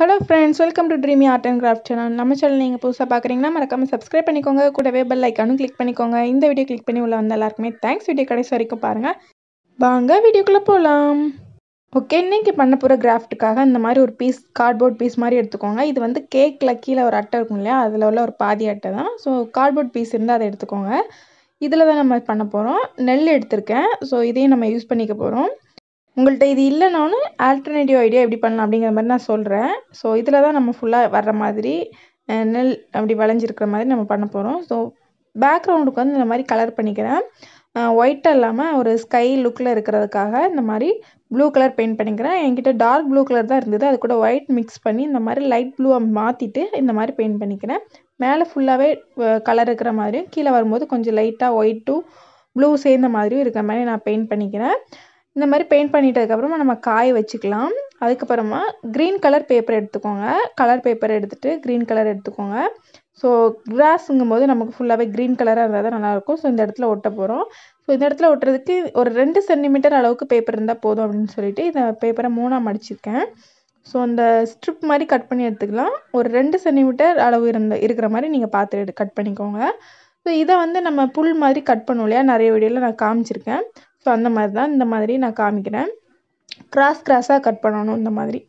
hello friends welcome to dreamy art and craft channel நம்ம channel நீங்கள் புதுசாக பார்க்குறீங்கன்னா மறக்காமல் சப்ஸ்கிரைப் பண்ணிக்கோங்க கூடவே பெல் ஐக்கானும் கிளிக் பண்ணிக்கோங்க இந்த வீடியோ கிளிக் பண்ணி உள்ள வந்த எல்லாருக்குமே தேங்க்ஸ் வீடியோ கடைசி வரைக்கும் பாருங்கள் வாங்க வீடியோக்குள்ளே போகலாம் ஓகே இன்றைக்கி பண்ண போகிற கிராஃப்ட்டுக்காக இந்த மாதிரி ஒரு பீஸ் கார்ட்போர்ட் பீஸ் மாதிரி எடுத்துக்கோங்க இது வந்து கேக்கில் கீழே ஒரு அட்டை இருக்கும் இல்லையா அதில் உள்ள ஒரு பாதி அட்டை தான் ஸோ கார்ட்போர்ட் பீஸ் இருந்தால் அதை எடுத்துக்கோங்க இதில் தான் நம்ம பண்ண போகிறோம் நெல் எடுத்திருக்கேன் ஸோ இதையும் நம்ம யூஸ் பண்ணிக்க போகிறோம் உங்கள்கிட்ட இது இல்லைனாலும் ஆல்டர்னேட்டிவ் ஐடியா எப்படி பண்ணலாம் அப்படிங்கிற மாதிரி நான் சொல்கிறேன் ஸோ இதில் தான் நம்ம ஃபுல்லாக வர்ற மாதிரி நெல் அப்படி வளைஞ்சிருக்கிற மாதிரி நம்ம பண்ண போகிறோம் ஸோ பேக்ரவுண்டுக்கு வந்து இந்த மாதிரி கலர் பண்ணிக்கிறேன் ஒயிட்டாக இல்லாமல் ஒரு ஸ்கை லுக்கில் இருக்கிறதுக்காக இந்த மாதிரி ப்ளூ கலர் பெயிண்ட் பண்ணிக்கிறேன் என்கிட்ட டார்க் ப்ளூ கலர் தான் இருந்தது அது கூட ஒயிட் மிக்ஸ் பண்ணி இந்த மாதிரி லைட் ப்ளூவை மாற்றிட்டு இந்த மாதிரி பெயிண்ட் பண்ணிக்கிறேன் மேலே ஃபுல்லாகவே கலர் இருக்கிற மாதிரியும் கீழே வரும்போது கொஞ்சம் லைட்டாக ஒயிட்டும் ப்ளூ சேர்ந்த மாதிரியும் இருக்கிற மாதிரி நான் பெயிண்ட் பண்ணிக்கிறேன் இந்த மாதிரி பெயிண்ட் பண்ணிட்டதுக்கப்புறமா நம்ம காய வச்சுக்கலாம் அதுக்கப்புறமா க்ரீன் கலர் பேப்பர் எடுத்துக்கோங்க கலர் பேப்பர் எடுத்துகிட்டு க்ரீன் கலர் எடுத்துக்கோங்க ஸோ கிராஸுங்கும் போது நமக்கு ஃபுல்லாகவே க்ரீன் கலராக இருந்தால் தான் நல்லாயிருக்கும் ஸோ இந்த இடத்துல ஒட்ட போகிறோம் ஸோ இந்த இடத்துல ஒட்டுறதுக்கு ஒரு ரெண்டு சென்டிமீட்டர் அளவுக்கு பேப்பர் இருந்தால் போதும் அப்படின்னு சொல்லிட்டு இந்த பேப்பரை மூணாக மடிச்சிருக்கேன் ஸோ அந்த ஸ்ட்ரிப் மாதிரி கட் பண்ணி எடுத்துக்கலாம் ஒரு ரெண்டு சென்டிமீட்டர் அளவு இருந்த இருக்கிற மாதிரி நீங்கள் பார்த்து கட் பண்ணிக்கோங்க ஸோ இதை வந்து நம்ம புல் மாதிரி கட் பண்ணுவோம் இல்லையா நிறைய வீடியோவில் நான் காமிச்சிருக்கேன் ஸோ அந்த மாதிரி தான் இந்த மாதிரி நான் காமிக்கிறேன் கிராஸ் கிராஸாக கட் பண்ணணும் இந்த மாதிரி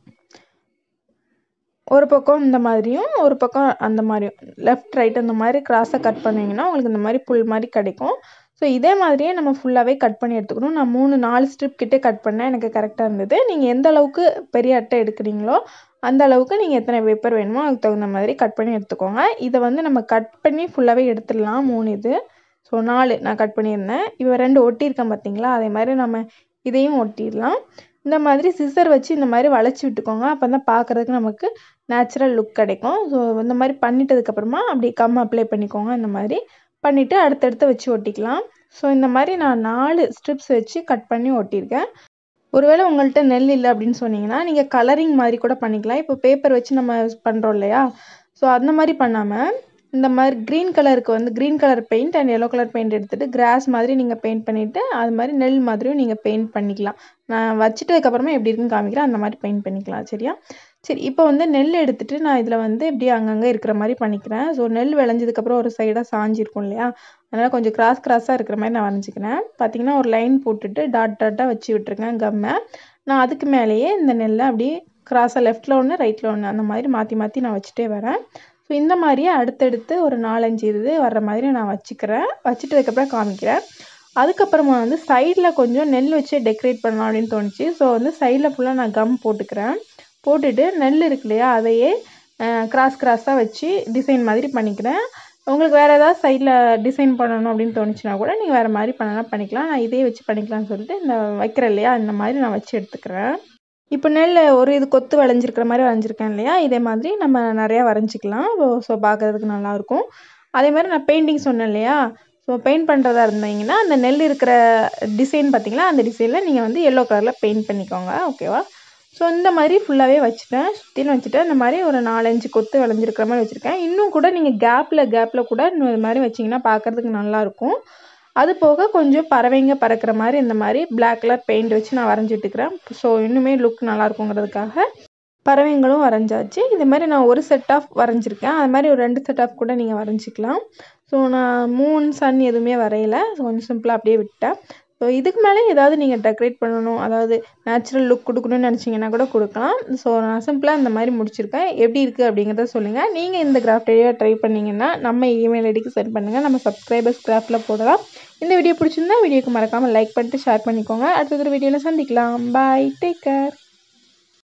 ஒரு பக்கம் இந்த மாதிரியும் ஒரு பக்கம் அந்த மாதிரியும் லெஃப்ட் ரைட் அந்த மாதிரி கிராஸாக கட் பண்ணிங்கன்னா உங்களுக்கு இந்த மாதிரி புல் மாதிரி கிடைக்கும் ஸோ இதே மாதிரியே நம்ம ஃபுல்லாகவே கட் பண்ணி எடுத்துக்கணும் நான் மூணு நாலு ஸ்ட்ரிப் கிட்டே கட் பண்ணேன் எனக்கு கரெக்டாக இருந்தது நீங்கள் எந்த அளவுக்கு பெரிய அட்டை எடுக்கிறீங்களோ அந்த அளவுக்கு நீங்கள் எத்தனை பேப்பர் வேணுமோ அதுக்கு தகுந்த மாதிரி கட் பண்ணி எடுத்துக்கோங்க இதை வந்து நம்ம கட் பண்ணி ஃபுல்லாகவே எடுத்துடலாம் மூணு இது ஸோ நாலு நான் கட் பண்ணியிருந்தேன் இப்போ ரெண்டு ஒட்டியிருக்கேன் பார்த்தீங்களா அதே மாதிரி நம்ம இதையும் ஒட்டிடலாம் இந்த மாதிரி சிசர் வச்சு இந்த மாதிரி வளைச்சி விட்டுக்கோங்க அப்போ தான் பார்க்குறதுக்கு நமக்கு நேச்சுரல் லுக் கிடைக்கும் ஸோ இந்த மாதிரி பண்ணிட்டதுக்கப்புறமா அப்படி கம் அப்ளை பண்ணிக்கோங்க இந்த மாதிரி பண்ணிவிட்டு அடுத்தடுத்து வச்சு ஒட்டிக்கலாம் ஸோ இந்த மாதிரி நான் நாலு ஸ்ட்ரிப்ஸ் வச்சு கட் பண்ணி ஒட்டியிருக்கேன் ஒருவேளை உங்கள்கிட்ட நெல் இல்லை அப்படின்னு சொன்னீங்கன்னா நீங்கள் கலரிங் மாதிரி கூட பண்ணிக்கலாம் இப்போ பேப்பர் வச்சு நம்ம பண்ணுறோம் இல்லையா ஸோ அந்த மாதிரி பண்ணாமல் இந்த மாதிரி க்ரீன் கலருக்கு வந்து green colour paint and yellow colour paint எடுத்துகிட்டு கிராஸ் மாதிரி நீங்கள் பெயிண்ட் பண்ணிவிட்டு அது மாதிரி நெல் மாதிரியும் நீங்கள் பெயிண்ட் பண்ணிக்கலாம் நான் வச்சுட்டதுக்கப்புறமா எப்படி இருக்குன்னு காமிக்கிறேன் அந்த மாதிரி பெயிண்ட் பண்ணிக்கலாம் சரியா சரி இப்போ வந்து நெல் எடுத்துகிட்டு நான் இதில் வந்து இப்படியே அங்கங்கே இருக்கிற மாதிரி பண்ணிக்கிறேன் ஸோ நெல் விளைஞ்சதுக்கப்புறம் ஒரு சைடாக சாஞ்சிருக்கும் இல்லையா அதனால் கொஞ்சம் கிராஸ் கிராஸாக இருக்கிற மாதிரி நான் வரைஞ்சிக்கிறேன் பார்த்திங்கன்னா ஒரு லைன் போட்டுட்டு டாட் டாட்டாக வச்சு விட்டுருக்கேன் கம்மை நான் அதுக்கு மேலேயே இந்த நெல்லை அப்படியே கிராஸாக லெஃப்ட்டில் ஒன்று ரைட்டில் ஒன்று அந்த மாதிரி மாற்றி மாற்றி நான் வச்சுட்டே வரேன் ஸோ இந்த மாதிரியே அடுத்தடுத்து ஒரு நாலஞ்சு இது வர்ற மாதிரி நான் வச்சுக்கிறேன் வச்சுட்டதுக்கப்புறம் காமிக்கிறேன் அதுக்கப்புறமா வந்து சைடில் கொஞ்சம் நெல் வச்சு டெக்கரேட் பண்ணலாம் அப்படின்னு தோணுச்சு ஸோ வந்து சைடில் ஃபுல்லாக நான் கம் போட்டுக்கிறேன் போட்டுட்டு நெல் இருக்கு இல்லையா அதையே கிராஸ் கிராஸாக வச்சு டிசைன் மாதிரி பண்ணிக்கிறேன் உங்களுக்கு வேறு ஏதாவது சைடில் டிசைன் பண்ணணும் அப்படின்னு தோணுச்சுன்னா கூட நீங்கள் வேறு மாதிரி பண்ணலாம் பண்ணிக்கலாம் நான் இதே வச்சு பண்ணிக்கலாம்னு சொல்லிட்டு இந்த வைக்கிறேன் இல்லையா இந்த மாதிரி நான் வச்சு எடுத்துக்கிறேன் இப்போ நெல் ஒரு இது கொத்து வளைஞ்சிருக்கிற மாதிரி வரைஞ்சிருக்கேன் இல்லையா இதே மாதிரி நம்ம நிறையா வரைஞ்சிக்கலாம் ஸோ பார்க்கறதுக்கு நல்லாயிருக்கும் அதே மாதிரி நான் பெயிண்டிங் சொன்னேன் இல்லையா ஸோ பெயிண்ட் பண்ணுறதா இருந்தீங்கன்னா அந்த நெல் இருக்கிற டிசைன் பார்த்தீங்களா அந்த டிசைனில் நீங்கள் வந்து எல்லோ கலரில் பெயிண்ட் பண்ணிக்கோங்க ஓகேவா ஸோ இந்த மாதிரி ஃபுல்லாகவே வச்சுட்டேன் சுற்றிலும் வச்சுட்டு இந்த மாதிரி ஒரு நாலஞ்சு கொத்து விளைஞ்சிருக்கிற மாதிரி வச்சுருக்கேன் இன்னும் கூட நீங்கள் கேப்பில் கேப்பில் கூட இன்னும் மாதிரி வச்சிங்கன்னா பார்க்குறதுக்கு நல்லாயிருக்கும் அது போக கொஞ்சம் பறவைங்க பறக்கிற மாதிரி இந்த மாதிரி பிளாக் கலர் பெயிண்ட் வச்சு நான் வரைஞ்சிட்டுக்கிறேன் ஸோ இன்னுமே லுக் நல்லா இருக்குங்கிறதுக்காக பறவைங்களும் வரைஞ்சாச்சு இது மாதிரி நான் ஒரு செட் ஆஃப் வரைஞ்சிருக்கேன் அது மாதிரி ஒரு ரெண்டு செட் ஆஃப் கூட நீங்கள் வரைஞ்சிக்கலாம் ஸோ நான் மூணு சன் எதுவுமே வரையலை கொஞ்சம் சிம்பிளாக அப்படியே விட்டேன் ஸோ இதுக்கு மேலே ஏதாவது நீங்கள் டெக்கரேட் பண்ணணும் அதாவது நேச்சுரல் லுக் கொடுக்கணும்னு நினச்சிங்கன்னா கூட கொடுக்கலாம் ஸோ நான் சிம்பிளாக இந்த மாதிரி முடிச்சிருக்கேன் எப்படி இருக்குது அப்படிங்கிறத சொல்லுங்கள் நீங்கள் இந்த கிராஃப்ட் ஐடியா ட்ரை பண்ணிங்கன்னா நம்ம இமெயில் ஐடிக்கு சென்ட் பண்ணுங்கள் நம்ம சப்ஸ்கிரைபர்ஸ் கிராஃப்டில் போடலாம் இந்த வீடியோ பிடிச்சிருந்தா வீடியோக்கு மறக்காமல் லைக் பண்ணிட்டு ஷேர் பண்ணிக்கோங்க அடுத்த ஒரு வீடியோவில் சந்திக்கலாம் பாய் டேக் கேர்